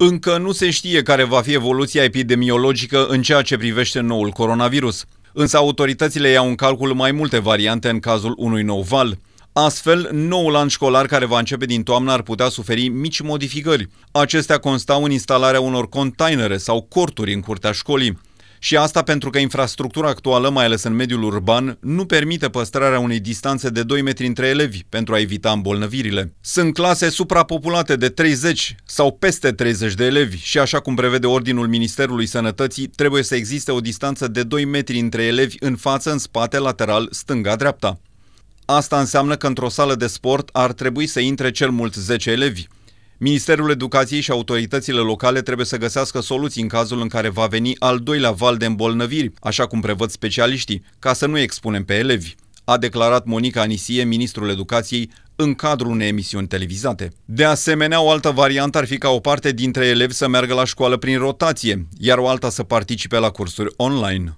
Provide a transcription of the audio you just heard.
Încă nu se știe care va fi evoluția epidemiologică în ceea ce privește noul coronavirus, însă autoritățile iau în calcul mai multe variante în cazul unui nou val. Astfel, noul an școlar care va începe din toamnă ar putea suferi mici modificări. Acestea constau în instalarea unor containere sau corturi în curtea școlii. Și asta pentru că infrastructura actuală, mai ales în mediul urban, nu permite păstrarea unei distanțe de 2 metri între elevi pentru a evita îmbolnăvirile. Sunt clase suprapopulate de 30 sau peste 30 de elevi și așa cum prevede ordinul Ministerului Sănătății, trebuie să existe o distanță de 2 metri între elevi în față, în spate, lateral, stânga-dreapta. Asta înseamnă că într-o sală de sport ar trebui să intre cel mult 10 elevi. Ministerul Educației și autoritățile locale trebuie să găsească soluții în cazul în care va veni al doilea val de îmbolnăviri, așa cum prevăd specialiștii, ca să nu expunem pe elevi, a declarat Monica Anisie, ministrul educației, în cadrul unei emisiuni televizate. De asemenea, o altă variantă ar fi ca o parte dintre elevi să meargă la școală prin rotație, iar o alta să participe la cursuri online.